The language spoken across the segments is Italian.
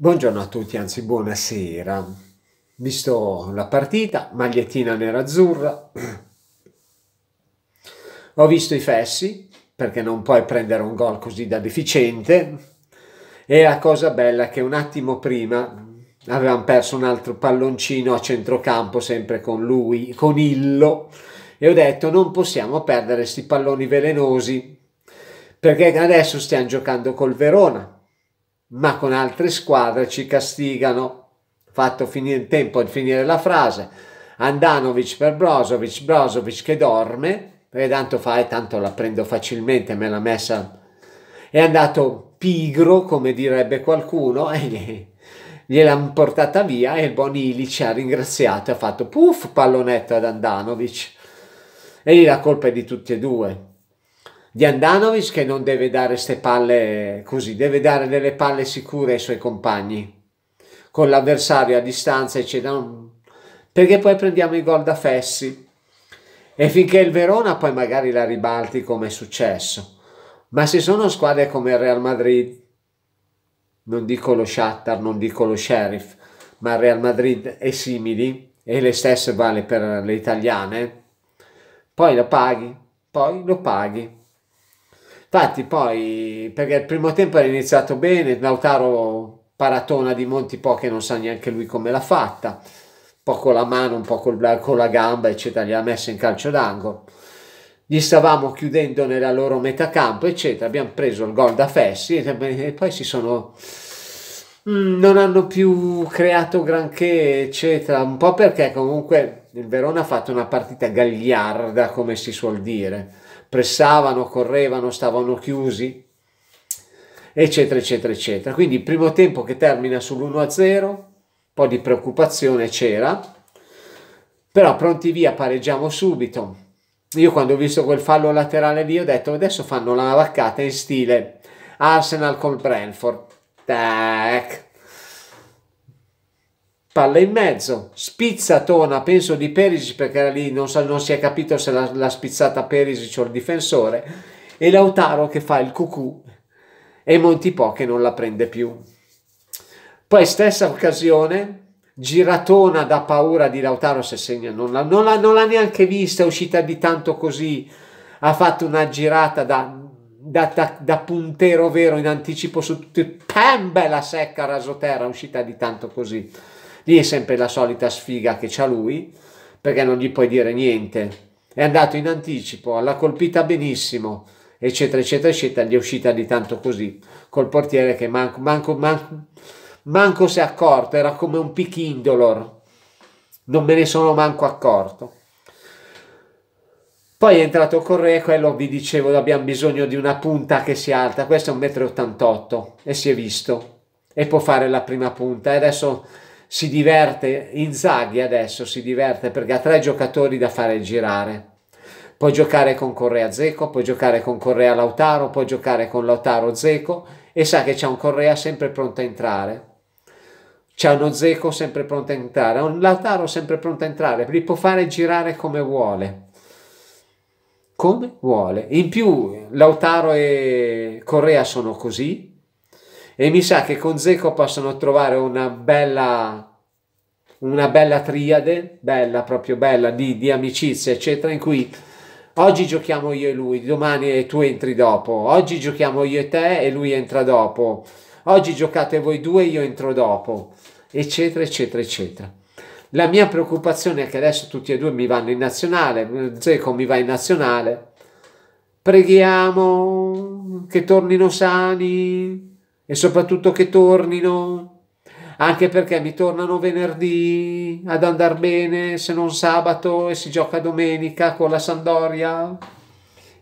Buongiorno a tutti, anzi buonasera. Visto la partita, magliettina nerazzurra. Ho visto i fessi, perché non puoi prendere un gol così da deficiente. E la cosa bella è che un attimo prima avevamo perso un altro palloncino a centrocampo, sempre con lui, con Illo. E ho detto non possiamo perdere questi palloni velenosi, perché adesso stiamo giocando col Verona ma con altre squadre ci castigano. Fatto finire il tempo di finire la frase. Andanovic per Brozovic, Brozovic che dorme, e tanto fa e eh, tanto la prendo facilmente, me l'ha messa. È andato pigro, come direbbe qualcuno, e gliel'hanno portata via e il buon Ilic ha ringraziato ha fatto puff pallonetto ad Andanovic. E lì la colpa è di tutti e due, di Andanovic che non deve dare ste palle così, deve dare delle palle sicure ai suoi compagni con l'avversario a distanza eccetera perché poi prendiamo i gol da Fessi e finché il Verona poi magari la ribalti come è successo ma se sono squadre come il Real Madrid non dico lo Shatter, non dico lo Sheriff ma il Real Madrid e simili e le stesse vale per le italiane poi lo paghi, poi lo paghi Infatti poi, perché il primo tempo era iniziato bene, Lautaro paratona di Monti Po che non sa neanche lui come l'ha fatta, un po' con la mano, un po' col, con la gamba, eccetera, gliela messa in calcio d'angolo. Gli stavamo chiudendo nella loro metacampo, eccetera, abbiamo preso il gol da Fessi e poi si sono mm, non hanno più creato granché, eccetera, un po' perché comunque il Verona ha fatto una partita gagliarda, come si suol dire. Pressavano, correvano, stavano chiusi, eccetera, eccetera, eccetera. Quindi il primo tempo che termina sull'1-0, un po' di preoccupazione c'era, però pronti via, pareggiamo subito. Io quando ho visto quel fallo laterale lì ho detto adesso fanno la vaccata in stile Arsenal con Brentford. Tac palla in mezzo, spizzatona penso di Perisic perché era lì, non, so, non si è capito se l'ha, spizzata Perisic o il difensore, e Lautaro che fa il cucù e Montipò che non la prende più. Poi stessa occasione, giratona da paura di Lautaro se segna, non l'ha, non l'ha, neanche vista, è uscita di tanto così, ha fatto una girata da, da, da, da puntero vero in anticipo su tutti, pam, bella secca rasoterra, uscita di tanto così. Lì è sempre la solita sfiga che c'ha lui, perché non gli puoi dire niente. È andato in anticipo, l'ha colpita benissimo, eccetera, eccetera, eccetera. Gli è uscita di tanto così, col portiere che manco, manco, manco, manco si è accorto, era come un pichindolor. Non me ne sono manco accorto. Poi è entrato Correa, quello vi dicevo, abbiamo bisogno di una punta che sia alta, questo è 1,88 m e si è visto e può fare la prima punta. e Adesso si diverte, Inzaghi adesso si diverte perché ha tre giocatori da fare girare. Può giocare con Correa Zeco, può giocare con Correa Lautaro, può giocare con Lautaro Zeco e sa che c'è un Correa sempre pronto a entrare. C'è uno Zeco sempre pronto a entrare, un Lautaro sempre pronto a entrare, li può fare girare come vuole come vuole. In più Lautaro e Correa sono così, e mi sa che con Zeco possono trovare una bella, una bella triade, bella, proprio bella, di, di amicizia, eccetera, in cui oggi giochiamo io e lui, domani tu entri dopo, oggi giochiamo io e te e lui entra dopo, oggi giocate voi due e io entro dopo, eccetera, eccetera, eccetera. La mia preoccupazione è che adesso tutti e due mi vanno in nazionale, Zeco mi va in nazionale. Preghiamo che tornino sani, e soprattutto che tornino anche perché mi tornano venerdì ad andare bene se non sabato e si gioca domenica con la Sandoria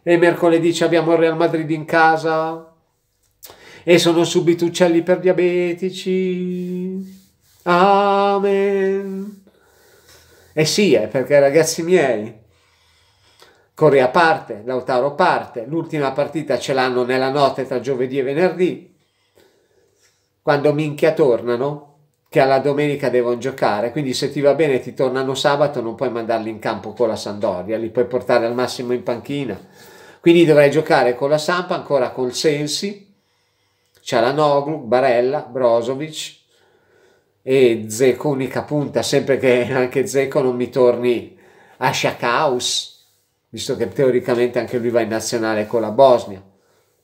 e mercoledì abbiamo il Real Madrid in casa e sono subito uccelli per diabetici amen e sì è eh, perché ragazzi miei Correa parte, Lautaro parte, l'ultima partita ce l'hanno nella notte tra giovedì e venerdì quando minchia tornano, che alla domenica devono giocare, quindi se ti va bene ti tornano sabato, non puoi mandarli in campo con la Sandoria, li puoi portare al massimo in panchina. Quindi dovrai giocare con la Sampa, ancora col Sensi, Cialanoglu, Barella, Brozovic e Zeco unica punta, sempre che anche Zeco non mi torni a Schakaus, visto che teoricamente anche lui va in nazionale con la Bosnia.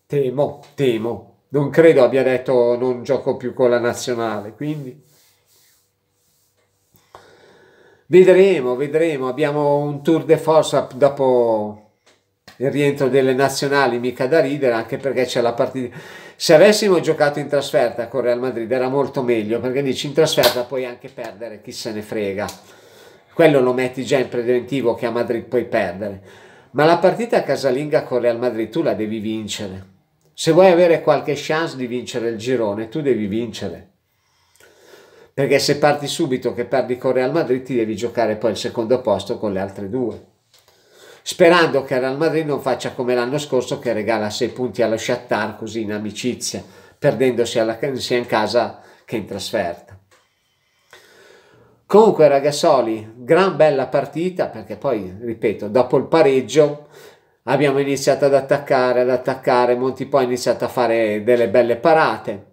Temo, temo, non credo abbia detto non gioco più con la nazionale, quindi vedremo, vedremo, abbiamo un tour de force dopo il rientro delle nazionali, mica da ridere, anche perché c'è la partita. Se avessimo giocato in trasferta con Real Madrid era molto meglio, perché dici in trasferta puoi anche perdere, chi se ne frega. Quello lo metti già in preventivo che a Madrid puoi perdere. Ma la partita casalinga con Real Madrid tu la devi vincere se vuoi avere qualche chance di vincere il girone, tu devi vincere. Perché se parti subito che perdi con Real Madrid, ti devi giocare poi il secondo posto con le altre due. Sperando che Real Madrid non faccia come l'anno scorso che regala 6 punti allo Shattar così in amicizia, perdendo sia, in casa che in trasferta. Comunque ragazzoli, gran bella partita perché poi, ripeto, dopo il pareggio abbiamo iniziato ad attaccare, ad attaccare, Monti poi ha iniziato a fare delle belle parate,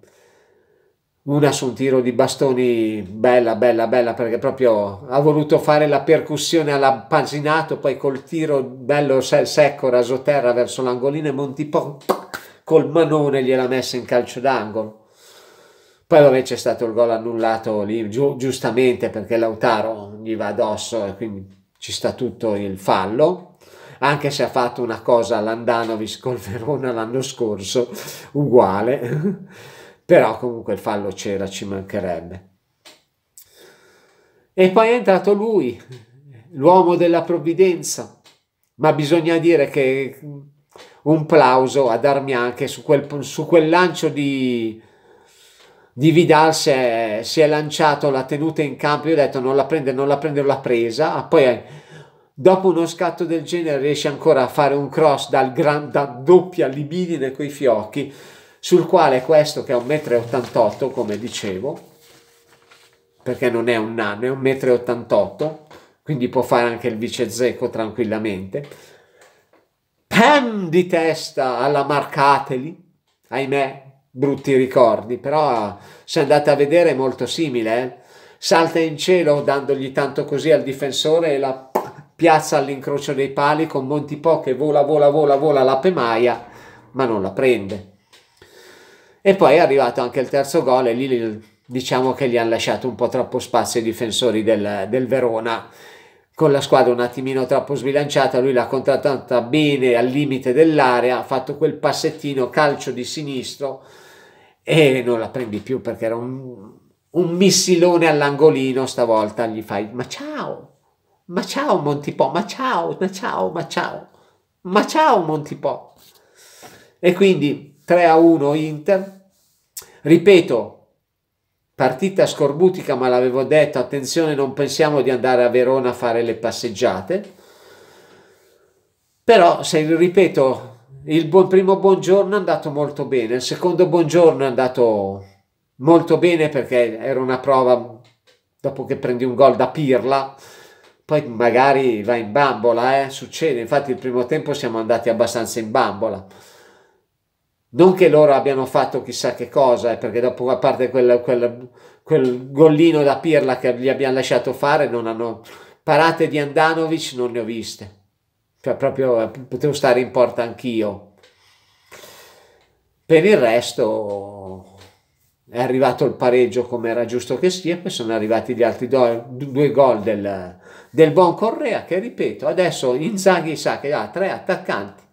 una su un tiro di bastoni bella, bella, bella, perché proprio ha voluto fare la percussione all'appasinato, poi col tiro bello secco, rasoterra verso l'angolino e Monti poi col manone gliela messa in calcio d'angolo. Poi vabbè c'è stato il gol annullato lì, giu giustamente perché Lautaro gli va addosso e quindi ci sta tutto il fallo anche se ha fatto una cosa all'Andanovis col Verona l'anno scorso, uguale, però comunque il fallo c'era, ci mancherebbe. E poi è entrato lui, l'uomo della provvidenza, ma bisogna dire che un plauso a darmi anche su quel, su quel lancio di, di Vidal si è, si è lanciato la tenuta in campo, io ho detto non la prende, non la prende, l'ha presa, ah, poi è, dopo uno scatto del genere riesce ancora a fare un cross dal gran, da doppia libidine coi fiocchi, sul quale questo che è un metro e 88 come dicevo, perché non è un nano, è un metro e 88 quindi può fare anche il vice zecco tranquillamente, pam di testa alla Marcateli, ahimè, brutti ricordi, però se andate a vedere è molto simile, eh? salta in cielo dandogli tanto così al difensore e la piazza all'incrocio dei pali con Montipò che vola, vola, vola, vola la Pemaia, ma non la prende. E poi è arrivato anche il terzo gol e lì diciamo che gli hanno lasciato un po' troppo spazio i difensori del, del Verona con la squadra un attimino troppo sbilanciata, lui l'ha contrattata bene al limite dell'area, ha fatto quel passettino calcio di sinistro e non la prendi più perché era un, un missilone all'angolino stavolta, gli fai ma ciao, ma ciao Montipò, ma ciao, ma ciao, ma ciao, ma ciao Montipò. E quindi 3 a 1 Inter. Ripeto, partita scorbutica, ma l'avevo detto, attenzione, non pensiamo di andare a Verona a fare le passeggiate. Però, se ripeto, il buon, primo buongiorno è andato molto bene, il secondo buongiorno è andato molto bene perché era una prova dopo che prendi un gol da pirla poi magari va in bambola, eh? succede, infatti il primo tempo siamo andati abbastanza in bambola. Non che loro abbiano fatto chissà che cosa, eh, perché dopo a parte quel, quel, quel gollino da pirla che gli abbiamo lasciato fare, non hanno parate di Andanovic non ne ho viste. Cioè proprio eh, potevo stare in porta anch'io. Per il resto è arrivato il pareggio come era giusto che sia, poi sono arrivati gli altri do, due gol del, del buon Correa che ripeto adesso Inzaghi sa che ha tre attaccanti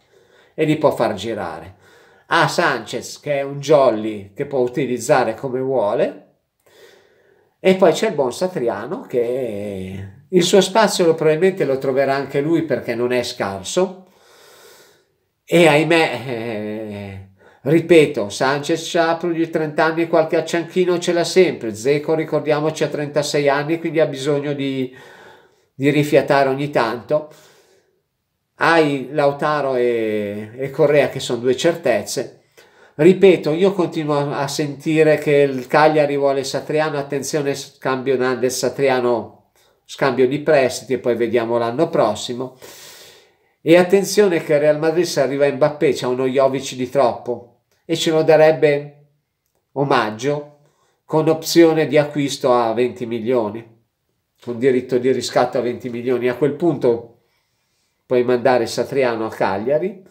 e li può far girare. Ha Sanchez che è un jolly che può utilizzare come vuole e poi c'è il buon Satriano che il suo spazio lo, probabilmente lo troverà anche lui perché non è scarso e ahimè... Eh, Ripeto, Sanchez più di 30 anni qualche accianchino ce l'ha sempre, Zeco ricordiamoci ha 36 anni quindi ha bisogno di, di rifiatare ogni tanto. Hai Lautaro e, e Correa che sono due certezze. Ripeto, io continuo a sentire che il Cagliari vuole Satriano, attenzione scambio Nandes Satriano, scambio di prestiti e poi vediamo l'anno prossimo. E attenzione che Real Madrid se arriva in Mbappé, c'è uno Jovic di troppo, e ce lo darebbe omaggio con opzione di acquisto a 20 milioni, con diritto di riscatto a 20 milioni. A quel punto puoi mandare Satriano a Cagliari,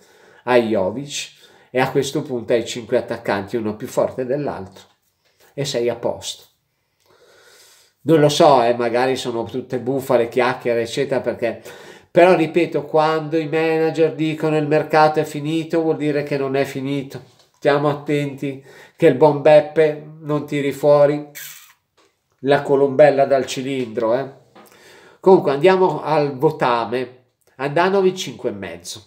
a Jovic e a questo punto hai cinque attaccanti, uno più forte dell'altro e sei a posto. Non lo so, eh, magari sono tutte bufale, chiacchiere, eccetera, perché però ripeto, quando i manager dicono il mercato è finito, vuol dire che non è finito stiamo attenti che il buon Beppe non tiri fuori la colombella dal cilindro. Eh? Comunque andiamo al votame, Andanovi 5,5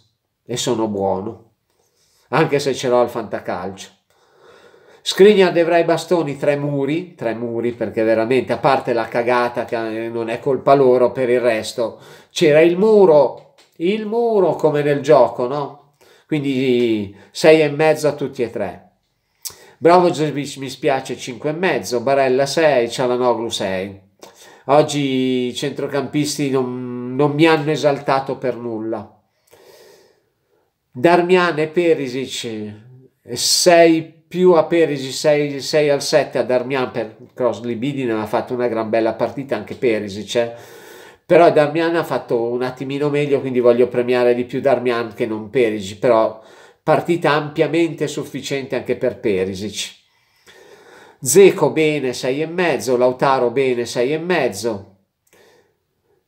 e sono buono, anche se ce l'ho al fantacalcio. Scrigna dovrà i bastoni tre muri, tre muri perché veramente a parte la cagata che eh, non è colpa loro per il resto, c'era il muro, il muro come nel gioco, no? quindi sei e mezzo a tutti e tre. Brovojevic mi spiace 5 e mezzo, Barella 6, Cialanoglu 6. Oggi i centrocampisti non, non mi hanno esaltato per nulla. Darmian e Perisic 6 più a Perisic 6, 6 al 7 a Darmian per Cross Libidine ha fatto una gran bella partita anche Perisic eh? però Darmian ha fatto un attimino meglio quindi voglio premiare di più Darmian che non Perisic però partita ampiamente sufficiente anche per Perisic Zeco bene 6,5 Lautaro bene 6,5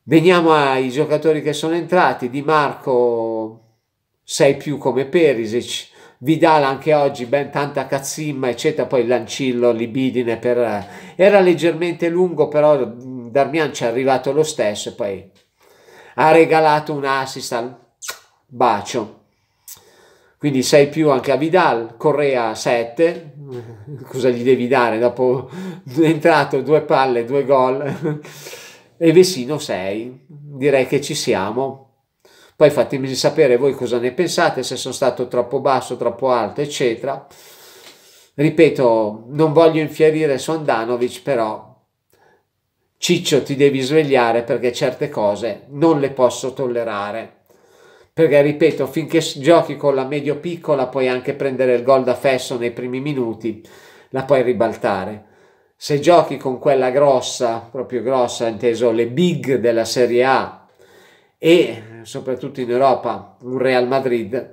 veniamo ai giocatori che sono entrati Di Marco 6 più come Perisic Vidal anche oggi ben tanta cazzimma eccetera poi Lancillo libidine per era leggermente lungo però Darmian ci è arrivato lo stesso e poi ha regalato un assist al bacio. Quindi 6 più anche a Vidal, Correa 7, cosa gli devi dare dopo è entrato due palle, due gol e Vesino 6. Direi che ci siamo. Poi fatemi sapere voi cosa ne pensate, se sono stato troppo basso, troppo alto, eccetera. Ripeto, non voglio infierire su Andanovic, però Ciccio ti devi svegliare perché certe cose non le posso tollerare. Perché ripeto, finché giochi con la medio piccola puoi anche prendere il gol da fesso nei primi minuti, la puoi ribaltare. Se giochi con quella grossa, proprio grossa, inteso le big della Serie A e soprattutto in Europa, un Real Madrid,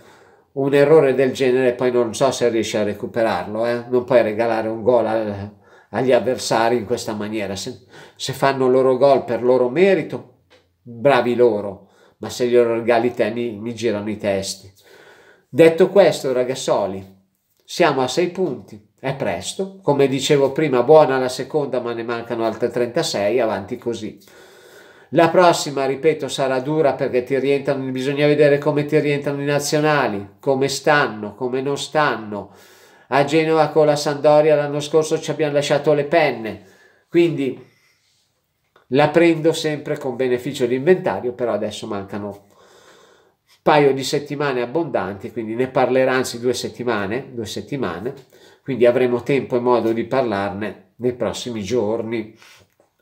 un errore del genere poi non so se riesci a recuperarlo, eh? non puoi regalare un gol al, agli avversari in questa maniera. Se, se fanno il loro gol per loro merito, bravi loro, ma se glielo regali te mi, mi girano i testi. Detto questo, ragazzoli, siamo a 6 punti. È presto, come dicevo prima, buona la seconda, ma ne mancano altre 36, avanti così. La prossima, ripeto, sarà dura perché ti rientrano, bisogna vedere come ti rientrano i nazionali, come stanno, come non stanno. A Genova con la Sandoria l'anno scorso ci abbiamo lasciato le penne. Quindi la prendo sempre con beneficio di inventario, però adesso mancano un paio di settimane abbondanti, quindi ne parlerà anzi due settimane, due settimane, quindi avremo tempo e modo di parlarne nei prossimi giorni,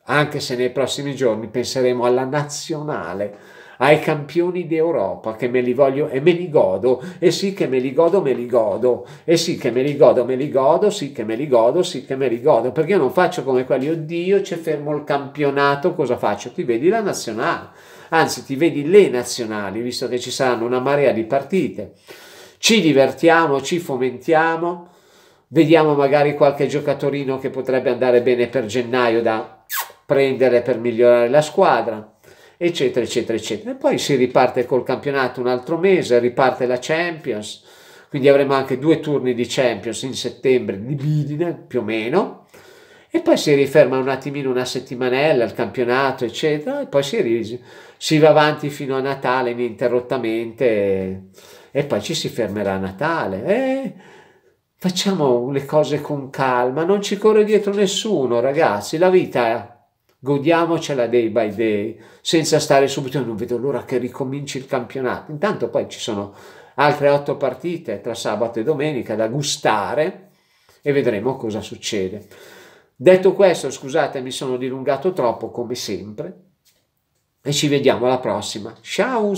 anche se nei prossimi giorni penseremo alla nazionale ai campioni d'Europa che me li voglio e me li godo, e sì che me li godo, me li godo, e sì che me li godo, me li godo, sì che me li godo, sì che me li godo, perché io non faccio come quelli, oddio, c'è fermo il campionato, cosa faccio? Ti vedi la nazionale, anzi ti vedi le nazionali, visto che ci saranno una marea di partite. Ci divertiamo, ci fomentiamo, vediamo magari qualche giocatorino che potrebbe andare bene per gennaio da prendere per migliorare la squadra eccetera, eccetera, eccetera. E poi si riparte col campionato un altro mese, riparte la Champions, quindi avremo anche due turni di Champions in settembre di Bidine, più o meno, e poi si riferma un attimino una settimanella al campionato, eccetera, e poi si, si va avanti fino a Natale ininterrottamente e, e poi ci si fermerà a Natale. E facciamo le cose con calma, non ci corre dietro nessuno, ragazzi, la vita è godiamocela day by day, senza stare subito, non vedo l'ora che ricominci il campionato. Intanto poi ci sono altre otto partite tra sabato e domenica da gustare e vedremo cosa succede. Detto questo, scusate, mi sono dilungato troppo come sempre e ci vediamo alla prossima. Ciao!